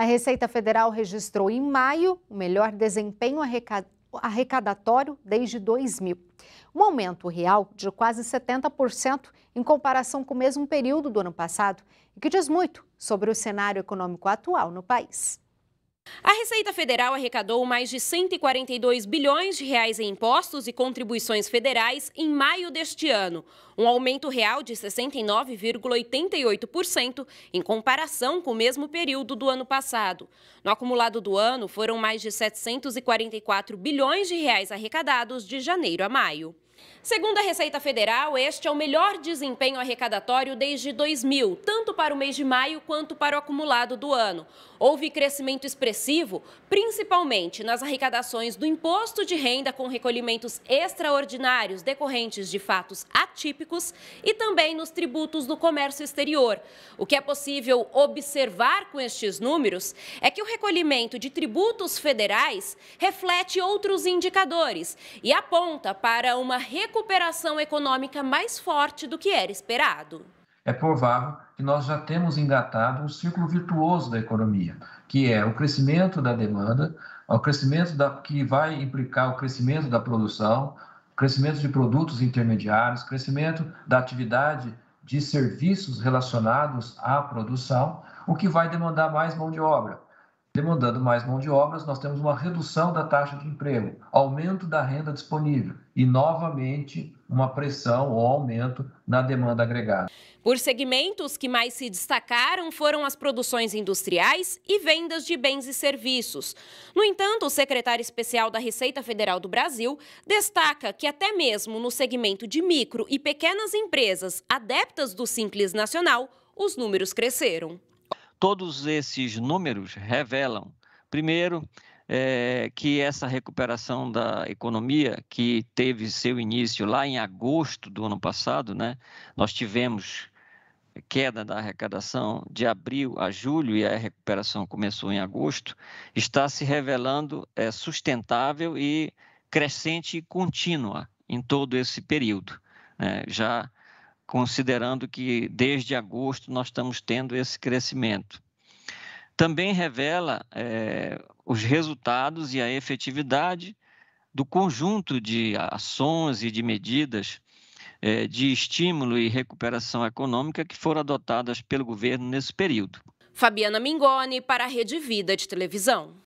A Receita Federal registrou em maio o melhor desempenho arrecadatório desde 2000. Um aumento real de quase 70% em comparação com o mesmo período do ano passado, e que diz muito sobre o cenário econômico atual no país. A Receita Federal arrecadou mais de 142 bilhões de reais em impostos e contribuições federais em maio deste ano, um aumento real de 69,88% em comparação com o mesmo período do ano passado. No acumulado do ano, foram mais de 744 bilhões de reais arrecadados de janeiro a maio. Segundo a Receita Federal, este é o melhor desempenho arrecadatório desde 2000, tanto para o mês de maio quanto para o acumulado do ano. Houve crescimento expressivo, principalmente nas arrecadações do imposto de renda com recolhimentos extraordinários decorrentes de fatos atípicos e também nos tributos do comércio exterior. O que é possível observar com estes números é que o recolhimento de tributos federais reflete outros indicadores e aponta para uma recuperação econômica mais forte do que era esperado. É provável que nós já temos engatado um ciclo virtuoso da economia, que é o crescimento da demanda, o crescimento da, que vai implicar o crescimento da produção, crescimento de produtos intermediários, crescimento da atividade de serviços relacionados à produção, o que vai demandar mais mão de obra. Demandando mais mão de obras, nós temos uma redução da taxa de emprego, aumento da renda disponível e, novamente, uma pressão ou aumento na demanda agregada. Por segmentos que mais se destacaram foram as produções industriais e vendas de bens e serviços. No entanto, o secretário especial da Receita Federal do Brasil destaca que até mesmo no segmento de micro e pequenas empresas adeptas do Simples Nacional, os números cresceram todos esses números revelam, primeiro, é, que essa recuperação da economia, que teve seu início lá em agosto do ano passado, né, nós tivemos queda da arrecadação de abril a julho e a recuperação começou em agosto, está se revelando é, sustentável e crescente e contínua em todo esse período. Né? Já considerando que desde agosto nós estamos tendo esse crescimento. Também revela é, os resultados e a efetividade do conjunto de ações e de medidas é, de estímulo e recuperação econômica que foram adotadas pelo governo nesse período. Fabiana Mingoni, para a Rede Vida de Televisão.